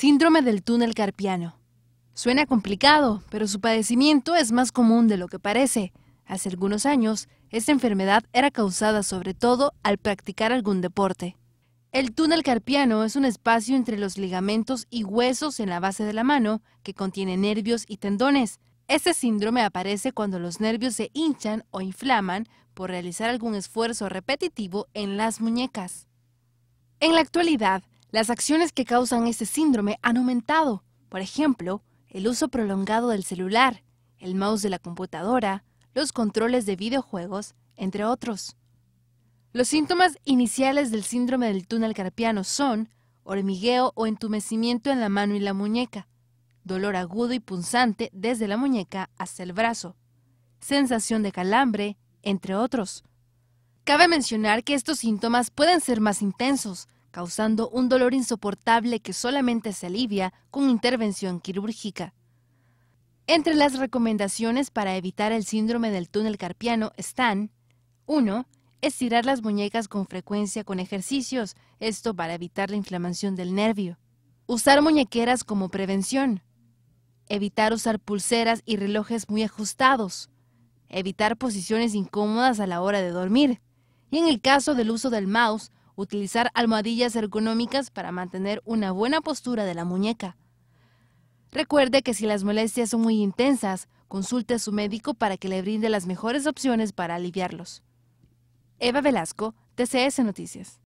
Síndrome del túnel carpiano. Suena complicado, pero su padecimiento es más común de lo que parece. Hace algunos años, esta enfermedad era causada sobre todo al practicar algún deporte. El túnel carpiano es un espacio entre los ligamentos y huesos en la base de la mano que contiene nervios y tendones. Este síndrome aparece cuando los nervios se hinchan o inflaman por realizar algún esfuerzo repetitivo en las muñecas. En la actualidad, las acciones que causan este síndrome han aumentado, por ejemplo, el uso prolongado del celular, el mouse de la computadora, los controles de videojuegos, entre otros. Los síntomas iniciales del síndrome del túnel carpiano son hormigueo o entumecimiento en la mano y la muñeca, dolor agudo y punzante desde la muñeca hasta el brazo, sensación de calambre, entre otros. Cabe mencionar que estos síntomas pueden ser más intensos, causando un dolor insoportable que solamente se alivia con intervención quirúrgica. Entre las recomendaciones para evitar el síndrome del túnel carpiano están 1. Estirar las muñecas con frecuencia con ejercicios, esto para evitar la inflamación del nervio. Usar muñequeras como prevención. Evitar usar pulseras y relojes muy ajustados. Evitar posiciones incómodas a la hora de dormir. Y en el caso del uso del mouse, Utilizar almohadillas ergonómicas para mantener una buena postura de la muñeca. Recuerde que si las molestias son muy intensas, consulte a su médico para que le brinde las mejores opciones para aliviarlos. Eva Velasco, TCS Noticias.